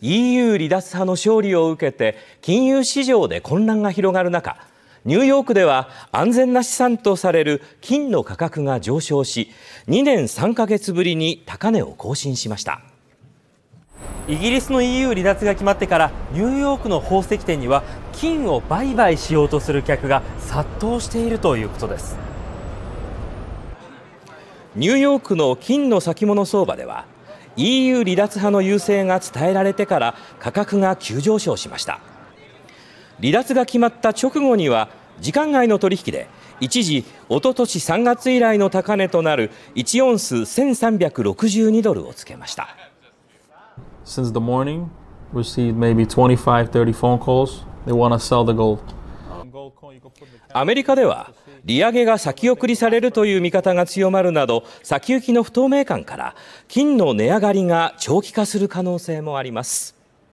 EU 離脱派の勝利を受けて金融市場で混乱が広がる中ニューヨークでは安全な資産とされる金の価格が上昇し2年3か月ぶりに高値を更新しましたイギリスの EU 離脱が決まってからニューヨークの宝石店には金を売買しようとする客が殺到しているということですニューヨークの金の先物相場では EU 離脱派の優勢が伝えられてから価格が急上昇しました離脱が決まった直後には時間外の取引で一時おととし3月以来の高値となる1オンス1362ドルをつけました Since the morning, maybe phone calls. They sell the gold. アメリカでは利上げが先送りされるという見方が強まるなど先行きの不透明感から金の値上がりが長期化する可能性もあります。